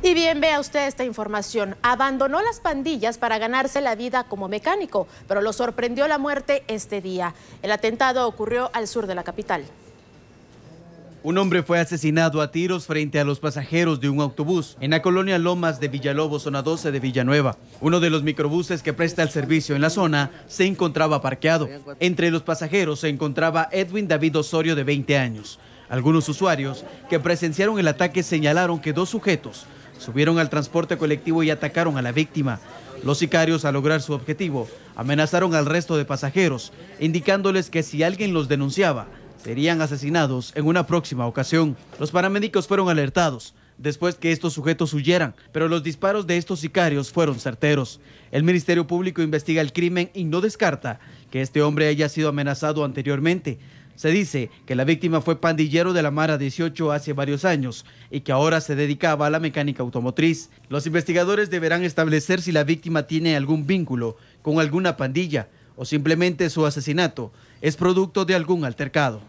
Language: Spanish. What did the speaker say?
Y bien, vea usted esta información. Abandonó las pandillas para ganarse la vida como mecánico, pero lo sorprendió la muerte este día. El atentado ocurrió al sur de la capital. Un hombre fue asesinado a tiros frente a los pasajeros de un autobús en la colonia Lomas de Villalobos, zona 12 de Villanueva. Uno de los microbuses que presta el servicio en la zona se encontraba parqueado. Entre los pasajeros se encontraba Edwin David Osorio, de 20 años. Algunos usuarios que presenciaron el ataque señalaron que dos sujetos subieron al transporte colectivo y atacaron a la víctima. Los sicarios, al lograr su objetivo, amenazaron al resto de pasajeros, indicándoles que si alguien los denunciaba, serían asesinados en una próxima ocasión. Los paramédicos fueron alertados después que estos sujetos huyeran, pero los disparos de estos sicarios fueron certeros. El Ministerio Público investiga el crimen y no descarta que este hombre haya sido amenazado anteriormente. Se dice que la víctima fue pandillero de la Mara 18 hace varios años y que ahora se dedicaba a la mecánica automotriz. Los investigadores deberán establecer si la víctima tiene algún vínculo con alguna pandilla o simplemente su asesinato es producto de algún altercado.